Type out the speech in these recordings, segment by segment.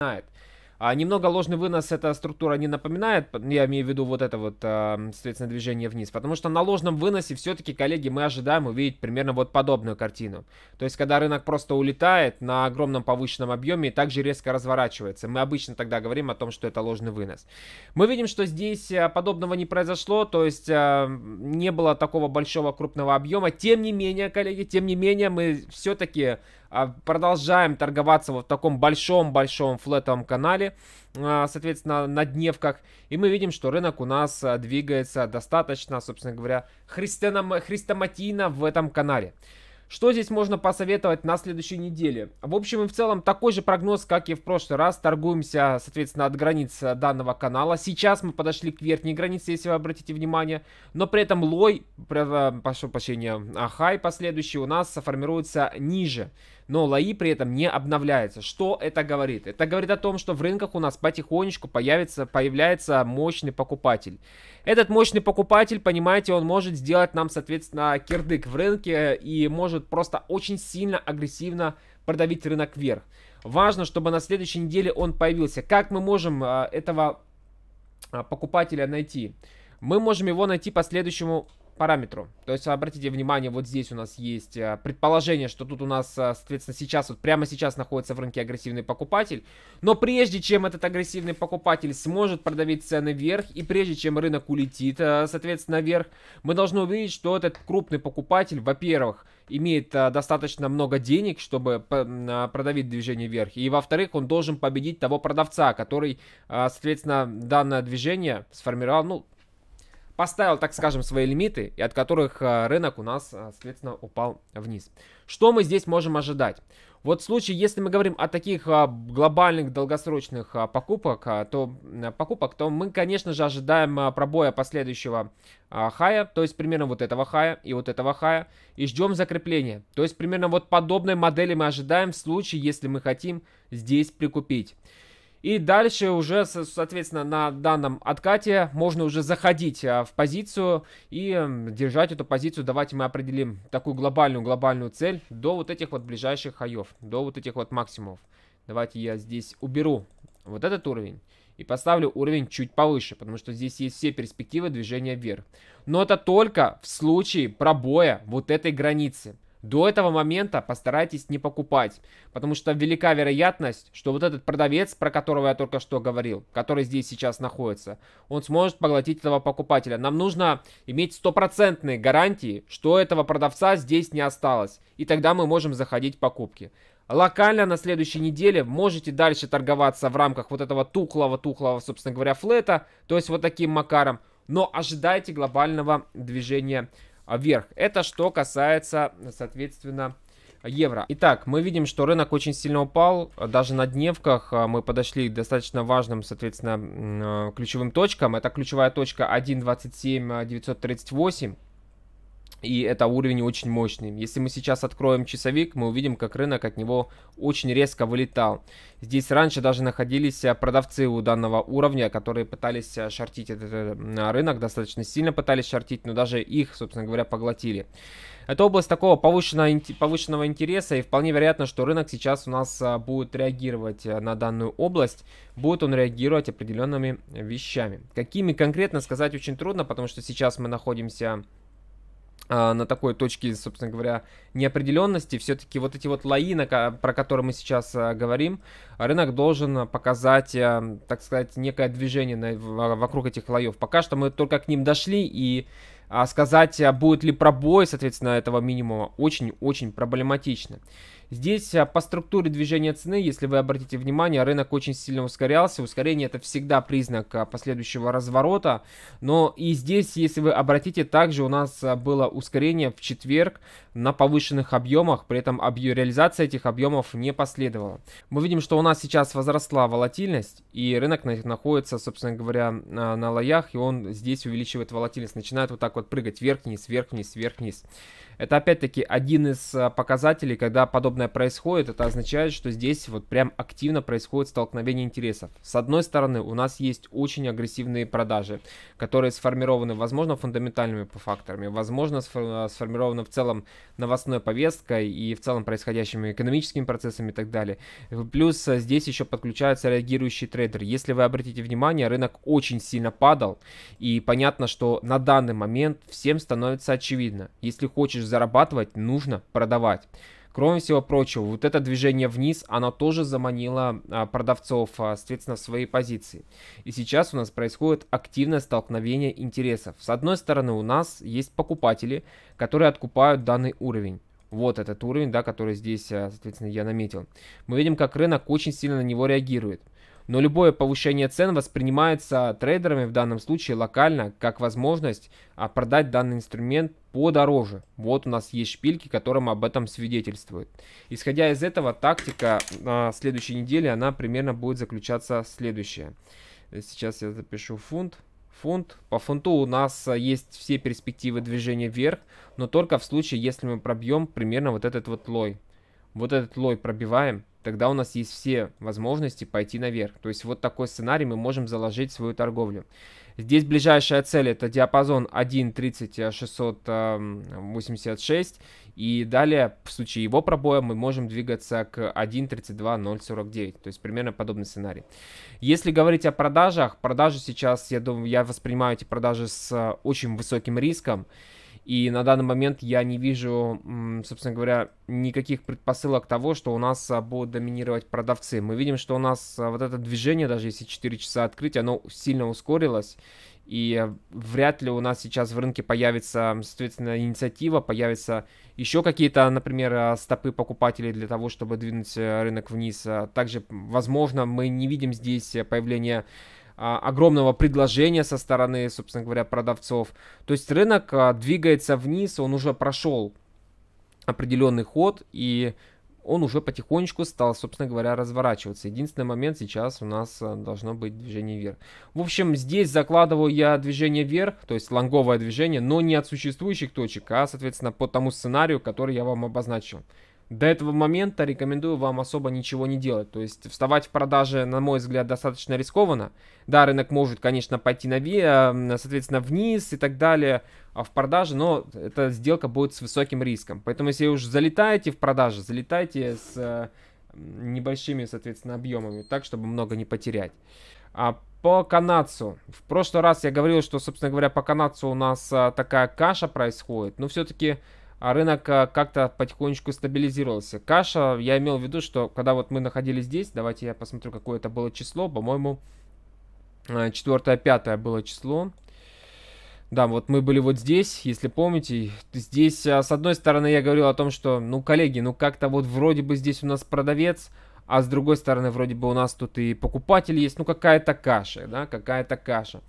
напоминает. А, немного ложный вынос эта структура не напоминает, я имею в виду вот это вот, а, соответственно, движение вниз. Потому что на ложном выносе все-таки, коллеги, мы ожидаем увидеть примерно вот подобную картину. То есть, когда рынок просто улетает на огромном повышенном объеме и также резко разворачивается. Мы обычно тогда говорим о том, что это ложный вынос. Мы видим, что здесь а, подобного не произошло, то есть а, не было такого большого крупного объема. Тем не менее, коллеги, тем не менее, мы все-таки а продолжаем торговаться вот в таком большом-большом флетовом канале, а, соответственно, на дневках. И мы видим, что рынок у нас а, двигается достаточно, собственно говоря, хрестоматийно в этом канале. Что здесь можно посоветовать на следующей неделе? В общем и в целом такой же прогноз, как и в прошлый раз. Торгуемся, соответственно, от границ данного канала. Сейчас мы подошли к верхней границе, если вы обратите внимание. Но при этом лой, прошу прощения, хай последующий у нас сформируется ниже но лои при этом не обновляется. Что это говорит? Это говорит о том, что в рынках у нас потихонечку появится, появляется мощный покупатель. Этот мощный покупатель, понимаете, он может сделать нам, соответственно, кирдык в рынке и может просто очень сильно агрессивно продавить рынок вверх. Важно, чтобы на следующей неделе он появился. Как мы можем а, этого а, покупателя найти? Мы можем его найти по следующему параметру. То есть, обратите внимание, вот здесь у нас есть э, предположение, что тут у нас, э, соответственно, сейчас, вот прямо сейчас находится в рынке агрессивный покупатель. Но прежде чем этот агрессивный покупатель сможет продавить цены вверх, и прежде чем рынок улетит, э, соответственно, вверх, мы должны увидеть, что этот крупный покупатель, во-первых, имеет достаточно много денег, чтобы продавить движение вверх. И, во-вторых, он должен победить того продавца, который, соответственно, данное движение сформировал, ну, поставил, так скажем, свои лимиты, и от которых э, рынок у нас, э, соответственно, упал вниз. Что мы здесь можем ожидать? Вот в случае, если мы говорим о таких а, глобальных долгосрочных а, покупок, а, то, э, покупок, то мы, конечно же, ожидаем пробоя последующего хая, то есть примерно вот этого хая и вот этого хая, и ждем закрепления. То есть примерно вот подобной модели мы ожидаем в случае, если мы хотим здесь прикупить. И дальше уже, соответственно, на данном откате можно уже заходить а, в позицию и держать эту позицию. Давайте мы определим такую глобальную-глобальную цель до вот этих вот ближайших хаев, до вот этих вот максимумов. Давайте я здесь уберу вот этот уровень и поставлю уровень чуть повыше, потому что здесь есть все перспективы движения вверх. Но это только в случае пробоя вот этой границы. До этого момента постарайтесь не покупать, потому что велика вероятность, что вот этот продавец, про которого я только что говорил, который здесь сейчас находится, он сможет поглотить этого покупателя. Нам нужно иметь стопроцентные гарантии, что этого продавца здесь не осталось, и тогда мы можем заходить в покупки. Локально на следующей неделе можете дальше торговаться в рамках вот этого тухлого-тухлого, собственно говоря, флета, то есть вот таким макаром, но ожидайте глобального движения а, вверх. Это что касается, соответственно, евро. Итак, мы видим, что рынок очень сильно упал. А, даже на дневках а, мы подошли к достаточно важным, соответственно, ключевым точкам. Это ключевая точка 1.27.938. И это уровень очень мощный. Если мы сейчас откроем часовик, мы увидим, как рынок от него очень резко вылетал. Здесь раньше даже находились э, продавцы у данного уровня, которые пытались э, шортить этот э, рынок, достаточно сильно пытались шортить, но даже их, собственно говоря, поглотили. Это область такого повышенного, повышенного интереса, и вполне вероятно, что рынок сейчас у нас будет реагировать на данную область. Будет он реагировать определенными вещами. Какими конкретно сказать очень трудно, потому что сейчас мы находимся а, на такой точке, собственно говоря, неопределенности, все-таки вот эти вот лои, про которые мы сейчас а, говорим, рынок должен показать, а, так сказать, некое движение вокруг этих лоев. Пока что мы только к ним дошли, и сказать, будет ли пробой, соответственно, этого минимума, очень-очень проблематично. Здесь а, по структуре движения цены, если вы обратите внимание, рынок очень сильно ускорялся. Ускорение это всегда признак а, последующего разворота. Но и здесь, если вы обратите, также у нас а, было ускорение в четверг на повышенных объемах. При этом объ... реализация этих объемов не последовала. Мы видим, что у нас сейчас возросла волатильность. И рынок находится, собственно говоря, на, на лоях. И он здесь увеличивает волатильность. Начинает вот так вот прыгать вверх-вниз, вверх-вниз, вверх-вниз. Это опять-таки один из показателей, когда подобные подобное происходит, это означает, что здесь вот прям активно происходит столкновение интересов. С одной стороны, у нас есть очень агрессивные продажи, которые сформированы, возможно, фундаментальными факторами, возможно, сформированы в целом новостной повесткой и в целом происходящими экономическими процессами и так далее. Плюс э, здесь еще подключается реагирующий трейдер. Если вы обратите внимание, рынок очень сильно падал, и понятно, что на данный момент всем становится очевидно, если хочешь зарабатывать, нужно продавать. Кроме всего прочего, вот это движение вниз, оно тоже заманило а, продавцов, а, соответственно, в свои позиции. И сейчас у нас происходит активное столкновение интересов. С одной стороны, у нас есть покупатели, которые откупают данный уровень. Вот этот уровень, да, который здесь, а, соответственно, я наметил. Мы видим, как рынок очень сильно на него реагирует но любое повышение цен воспринимается трейдерами в данном случае локально как возможность а, продать данный инструмент подороже. Вот у нас есть шпильки, которым об этом свидетельствует. Исходя из этого, тактика на следующей неделе, она примерно будет заключаться следующая. Сейчас я запишу фунт фунт. По фунту у нас а, есть все перспективы движения вверх, но только в случае, если мы пробьем примерно вот этот вот лой вот этот лой пробиваем, тогда у нас есть все возможности пойти наверх. То есть вот такой сценарий мы можем заложить в свою торговлю. Здесь ближайшая цель это диапазон 1.30.686 и далее в случае его пробоя мы можем двигаться к 1.32.049, то есть примерно подобный сценарий. Если говорить о продажах, продажи сейчас, я думаю, я воспринимаю эти продажи с э, очень высоким риском. И на данный момент я не вижу, собственно говоря, никаких предпосылок того, что у нас а, будут доминировать продавцы. Мы видим, что у нас а, вот это движение, даже если 4 часа открыть, оно сильно ускорилось. И а, вряд ли у нас сейчас в рынке появится, соответственно, инициатива, появятся еще какие-то, например, стопы покупателей для того, чтобы двинуть э, рынок вниз. Также, возможно, мы не видим здесь э, появления а, огромного предложения со стороны, собственно говоря, продавцов. То есть рынок а, двигается вниз, он уже прошел определенный ход и он уже потихонечку стал, собственно говоря, разворачиваться. Единственный момент сейчас у нас а, должно быть движение вверх. В общем, здесь закладываю я движение вверх, то есть лонговое движение, но не от существующих точек, а, соответственно, по тому сценарию, который я вам обозначил. До этого момента рекомендую вам особо ничего не делать, то есть вставать в продаже, на мой взгляд, достаточно рискованно. Да, рынок может, конечно, пойти на, э, соответственно, вниз и так далее а в продаже, но эта сделка будет с высоким риском. Поэтому если уже залетаете в продаже, залетайте с э, небольшими, соответственно, объемами, так, чтобы много не потерять. А по канадцу. В прошлый раз я говорил, что, собственно говоря, по канадцу у нас э, такая каша происходит, но все-таки а рынок а, как-то потихонечку стабилизировался. Каша, я имел в виду, что когда вот мы находились здесь, давайте я посмотрю, какое это было число, по-моему, 4-5 а, было число. Да, вот мы были вот здесь, если помните. Здесь, а, с одной стороны, я говорил о том, что, ну, коллеги, ну, как-то вот вроде бы здесь у нас продавец, а с другой стороны, вроде бы у нас тут и покупатель есть. Ну, какая-то каша, да, какая-то каша.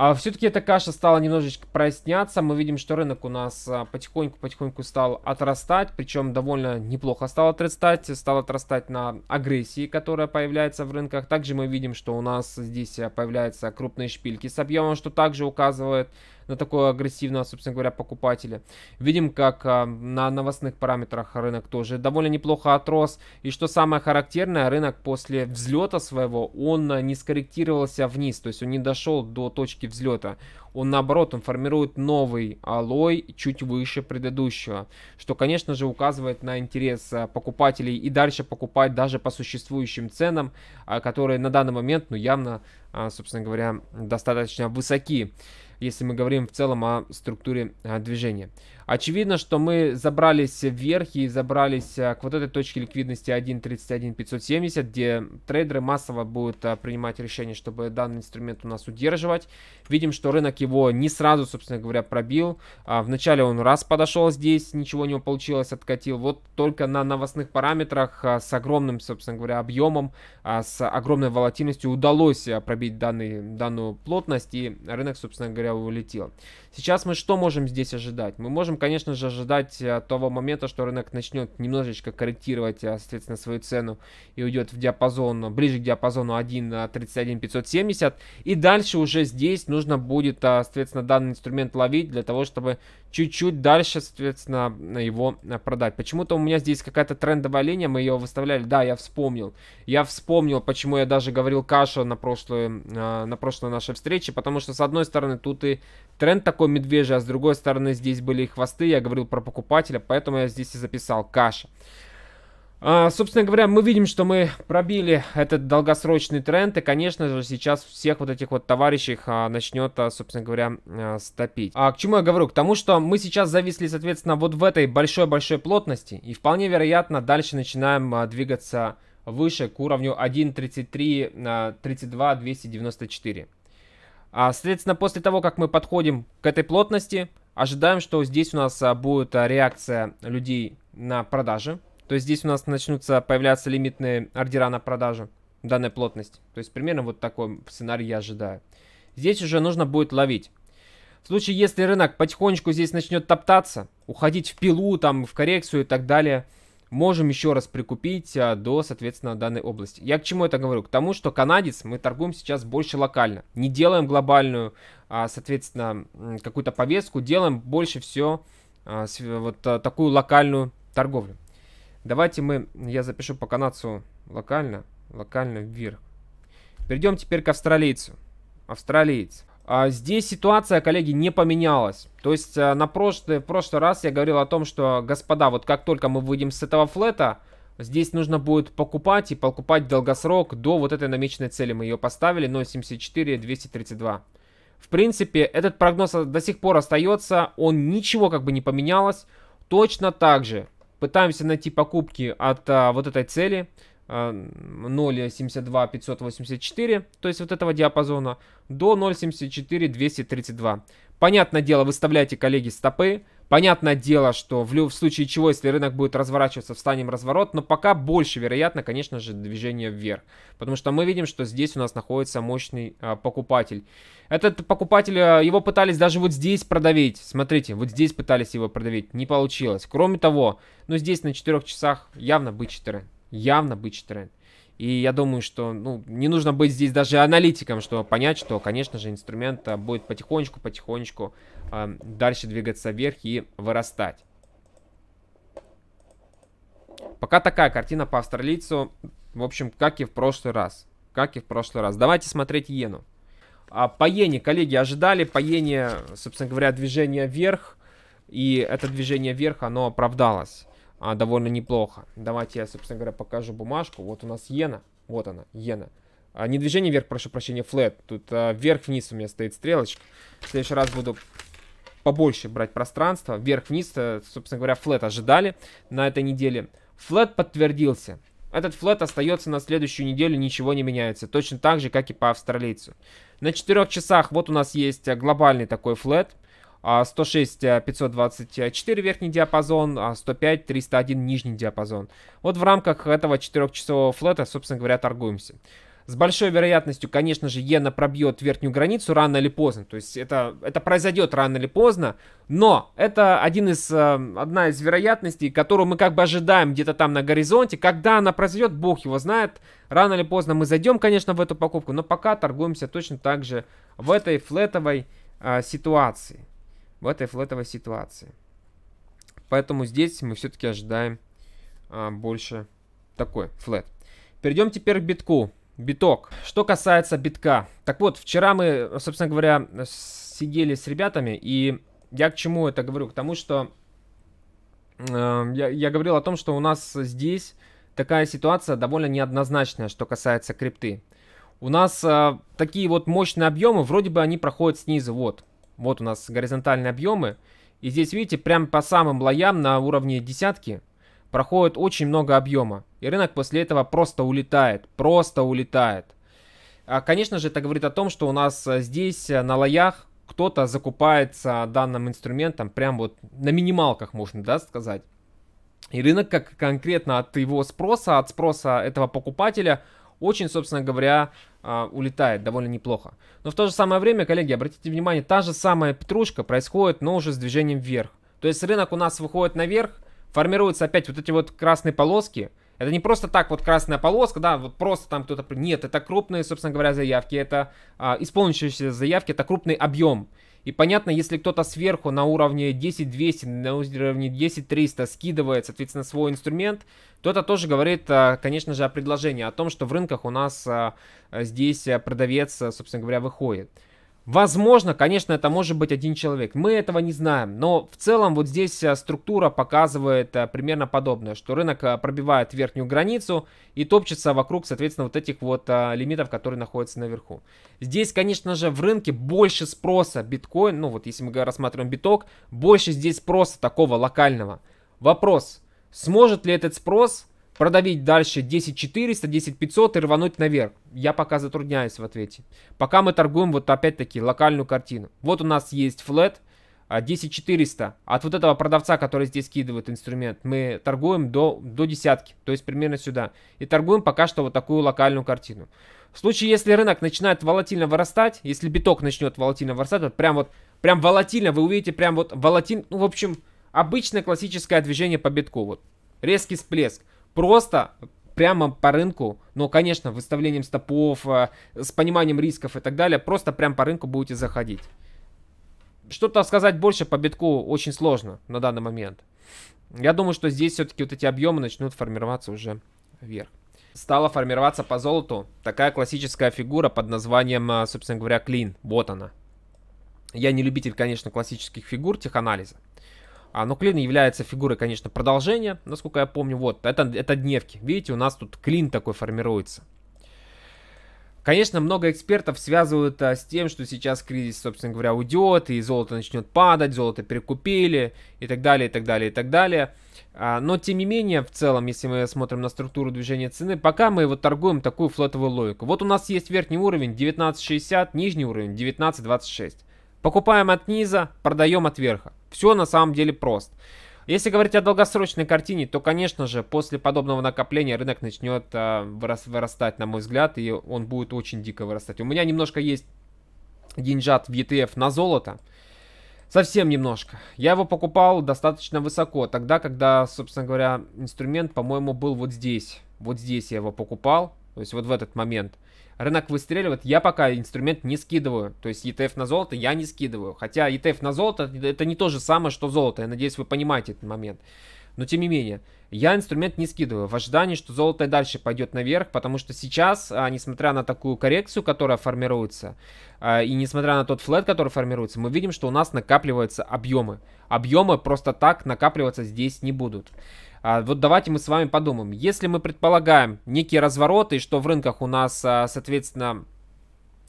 А Все-таки эта каша стала немножечко проясняться. Мы видим, что рынок у нас потихоньку-потихоньку а, стал отрастать. Причем довольно неплохо стал отрастать. Стал отрастать на агрессии, которая появляется в рынках. Также мы видим, что у нас здесь а, появляются крупные шпильки с объемом, что также указывает на такого агрессивного, собственно говоря, покупателя. Видим, как а, на новостных параметрах рынок тоже довольно неплохо отрос. И что самое характерное, рынок после взлета своего, он а, не скорректировался вниз, то есть он не дошел до точки взлета. Он наоборот, он формирует новый алой чуть выше предыдущего, что, конечно же, указывает на интерес а, покупателей и дальше покупать даже по существующим ценам, которые на данный момент, ну, явно, собственно говоря, достаточно высоки если мы говорим в целом о структуре а, движения. Очевидно, что мы забрались вверх и забрались а, к вот этой точке ликвидности 1.31570, где трейдеры массово будут а, принимать решение, чтобы данный инструмент у нас удерживать. Видим, что рынок его не сразу, собственно говоря, пробил. Вначале он раз подошел здесь, ничего не получилось, откатил. Вот только на новостных параметрах с огромным, собственно говоря, объемом, с огромной волатильностью удалось пробить данный, данную плотность, и рынок, собственно говоря, коряво улетел. Сейчас мы что можем здесь ожидать? Мы можем, конечно же, ожидать э, того момента, что рынок начнет немножечко корректировать, э, соответственно, свою цену и уйдет в диапазон, ближе к диапазону 1.31 570. Э, и дальше уже здесь нужно будет, соответственно, данный инструмент ловить для того, чтобы чуть-чуть дальше, соответственно, его продать. Почему-то у меня здесь какая-то трендовая линия, мы ее выставляли. Да, я вспомнил. Я вспомнил, почему я даже говорил кашу на, прошлую, на прошлой нашей встрече, потому что, с одной стороны, тут продвинутый тренд такой медвежий, а с другой стороны здесь были и хвосты, я говорил про покупателя, поэтому я здесь и записал каша. А, собственно говоря, мы видим, что мы пробили этот долгосрочный тренд, и, конечно же, сейчас всех вот этих вот товарищей а, начнет, а, собственно говоря, а, стопить. А к чему я говорю? К тому, что мы сейчас зависли, соответственно, вот в этой большой-большой плотности, и вполне вероятно дальше начинаем а, двигаться выше к уровню 1.33, а, 32, 294. А, соответственно, после того, как мы подходим к этой плотности, ожидаем, что здесь у нас а, будет а, реакция людей на продажи. То есть здесь у нас начнутся появляться лимитные ордера на продажу данной плотности. То есть примерно вот такой сценарий я ожидаю. Здесь уже нужно будет ловить. В случае, если рынок потихонечку здесь начнет топтаться, уходить в пилу, там, в коррекцию и так далее – можем еще раз прикупить а, до, соответственно, данной области. Я к чему это говорю? К тому, что канадец мы торгуем сейчас больше локально. Не делаем глобальную, а, соответственно, какую-то повестку, делаем больше все а, вот такую локальную торговлю. Давайте мы, я запишу по канадцу локально, локально вверх. Перейдем теперь к австралийцу. Австралиец. А здесь ситуация, коллеги, не поменялась. То есть э, на прошлый, в прошлый раз я говорил о том, что, господа, вот как только мы выйдем с этого флета, здесь нужно будет покупать и покупать долгосрок до вот этой намеченной цели. Мы ее поставили 0.74, 232. В принципе, этот прогноз до сих пор остается, он ничего как бы не поменялось. Точно так же пытаемся найти покупки от а, вот этой цели. 0.72 э, 584, то есть вот этого диапазона, до 0.74 232. Понятное дело, выставляйте, коллеги, стопы. Понятное дело, что в, в случае чего, если рынок будет разворачиваться, встанем разворот, но пока больше вероятно, конечно же, движение вверх. Потому что мы видим, что здесь у нас находится мощный а, покупатель. Этот покупатель, а, его пытались даже вот здесь продавить. Смотрите, вот здесь пытались его продавить, не получилось. Кроме того, ну здесь на 4 часах явно B4 явно бычий тренд. И я думаю, что ну, не нужно быть здесь даже аналитиком, чтобы понять, что, конечно же, инструмент а, будет потихонечку-потихонечку э, а, дальше двигаться вверх и вырастать. Пока такая картина по австралийцу, в общем, как и в прошлый раз. Как и в прошлый раз. Давайте смотреть иену. А по иене, коллеги, ожидали. По иене, собственно говоря, движение вверх. И это движение вверх, оно оправдалось а, довольно неплохо. Давайте я, собственно говоря, покажу бумажку. Вот у нас иена. Вот она, иена. А, не движение вверх, прошу прощения, флет. Тут а, вверх-вниз у меня стоит стрелочка. В следующий раз буду побольше брать пространство. Вверх-вниз, э, собственно говоря, флет ожидали на этой неделе. Флет подтвердился. Этот флет остается на следующую неделю, ничего не меняется. Точно так же, как и по австралийцу. На 4 часах вот у нас есть э, глобальный такой флет. 106 а 524 э, верхний диапазон, 105 а 301 нижний диапазон. Вот в рамках этого 4-часового флета, собственно говоря, торгуемся. С большой вероятностью, конечно же, иена пробьет верхнюю границу рано или поздно. То есть это, это произойдет рано или поздно. Но это один из, э, одна из вероятностей, которую мы как бы ожидаем где-то там на горизонте. Когда она произойдет, бог его знает. Рано или поздно мы зайдем, конечно, в эту покупку. Но пока торгуемся точно так же в этой флетовой э, ситуации в этой флетовой ситуации. Поэтому здесь мы все-таки ожидаем а, больше такой флет. Перейдем теперь к битку. Биток. Что касается битка. Так вот, вчера мы, собственно говоря, сидели с ребятами, и я к чему это говорю? К тому, что э, я, я говорил о том, что у нас здесь такая ситуация довольно неоднозначная, что касается крипты. У нас э, такие вот мощные объемы, вроде бы они проходят снизу, вот. Вот у нас горизонтальные объемы. И здесь, видите, прямо по самым лоям на уровне десятки проходит очень много объема. И рынок после этого просто улетает, просто улетает. А, конечно же, это говорит о том, что у нас а, здесь а, на лоях кто-то закупается данным инструментом прям вот на минималках, можно да, сказать. И рынок как конкретно от его спроса, от спроса этого покупателя – очень, собственно говоря, а, улетает довольно неплохо. Но в то же самое время, коллеги, обратите внимание, та же самая петрушка происходит, но уже с движением вверх. То есть рынок у нас выходит наверх, формируются опять вот эти вот красные полоски. Это не просто так вот красная полоска, да, вот просто там кто-то... Нет, это крупные, собственно говоря, заявки, это а, исполнившиеся заявки, это крупный объем. И понятно, если кто-то сверху на уровне 10-200, на уровне 10-300 скидывает, соответственно, свой инструмент, то это тоже говорит, а, конечно же, о предложении, о том, что в рынках у нас а, здесь а, продавец, собственно говоря, выходит. Возможно, конечно, это может быть один человек. Мы этого не знаем. Но в целом вот здесь э, структура показывает э, примерно подобное, что рынок э, пробивает верхнюю границу и топчется вокруг, соответственно, вот этих вот лимитов, которые находятся наверху. Здесь, конечно же, в рынке больше спроса биткоин, ну вот если мы рассматриваем биток, больше здесь спроса такого локального. Вопрос, сможет ли этот спрос продавить дальше 10400, 10500 и рвануть наверх. Я пока затрудняюсь в ответе. Пока мы торгуем вот опять-таки локальную картину. Вот у нас есть флет 10400. А, От вот этого продавца, который здесь кидывает инструмент, мы торгуем до, до десятки, то есть примерно сюда. И торгуем пока что вот такую локальную картину. В случае, если рынок начинает волатильно вырастать, если биток начнет волатильно вырастать, вот прям вот, прям волатильно, вы увидите прям вот волатильно, ну в общем, обычное классическое движение по битку, вот резкий всплеск просто прямо по рынку, но, конечно, выставлением стопов, э, с пониманием рисков и так далее, просто прям по рынку будете заходить. Что-то сказать больше по битку очень сложно на данный момент. Я думаю, что здесь все-таки вот эти объемы начнут формироваться уже вверх. Стала формироваться по золоту такая классическая фигура под названием, э, собственно говоря, клин. Вот она. Я не любитель, конечно, классических фигур теханализа. анализа а ну, клин является фигурой, конечно, продолжения, насколько я помню. Вот, это, это дневки. Видите, у нас тут клин такой формируется. Конечно, много экспертов связывают а, с тем, что сейчас кризис, собственно говоря, уйдет, и золото начнет падать, золото перекупили, и так далее, и так далее, и так далее. А, но, тем не менее, в целом, если мы смотрим на структуру движения цены, пока мы вот торгуем такую флотовую логику. Вот у нас есть верхний уровень 19.60, нижний уровень 19.26. Покупаем от низа, продаем от верха. Все на самом деле просто. Если говорить о долгосрочной картине, то, конечно же, после подобного накопления рынок начнет э, а, вырастать, на мой взгляд, и он будет очень дико вырастать. У меня немножко есть деньжат в ETF на золото. Совсем немножко. Я его покупал достаточно высоко, тогда, когда, собственно говоря, инструмент, по-моему, был вот здесь. Вот здесь я его покупал, то есть вот в этот момент – рынок выстреливает, я пока инструмент не скидываю. То есть ETF на золото я не скидываю. Хотя ETF на золото это не то же самое, что золото. Я надеюсь, вы понимаете этот момент. Но тем не менее, я инструмент не скидываю в ожидании, что золото и дальше пойдет наверх, потому что сейчас, а, несмотря на такую коррекцию, которая формируется, а, и несмотря на тот флет, который формируется, мы видим, что у нас накапливаются объемы. Объемы просто так накапливаться здесь не будут. А, вот давайте мы с вами подумаем. Если мы предполагаем некие развороты, и что в рынках у нас, а, соответственно,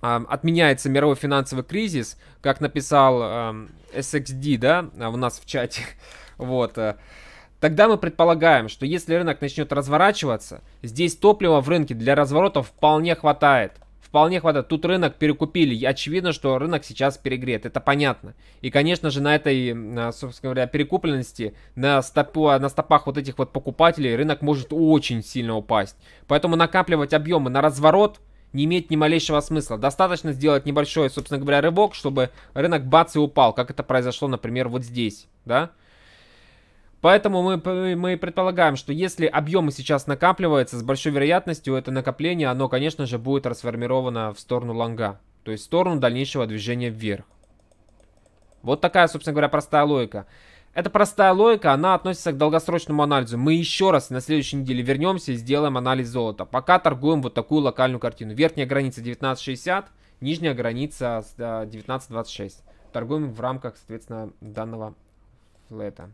а, отменяется мировой финансовый кризис, как написал SXD, эм, да, у нас в чате, вот, э, Тогда мы предполагаем, что если рынок начнет разворачиваться, здесь топлива в рынке для разворотов вполне хватает вполне хватает. Тут рынок перекупили. Очевидно, что рынок сейчас перегрет. Это понятно. И, конечно же, на этой, а, собственно говоря, перекупленности, на, стопу, на стопах вот этих вот покупателей рынок может очень сильно упасть. Поэтому накапливать объемы на разворот не имеет ни малейшего смысла. Достаточно сделать небольшой, собственно говоря, рывок, чтобы рынок бац и упал, как это произошло, например, вот здесь, да? Поэтому мы, мы предполагаем, что если объемы сейчас накапливаются, с большой вероятностью это накопление, оно, конечно же, будет расформировано в сторону лонга. То есть в сторону дальнейшего движения вверх. Вот такая, собственно говоря, простая логика. Эта простая логика, она относится к долгосрочному анализу. Мы еще раз на следующей неделе вернемся и сделаем анализ золота. Пока торгуем вот такую локальную картину. Верхняя граница 19.60, нижняя граница 19.26. Торгуем в рамках, соответственно, данного флета.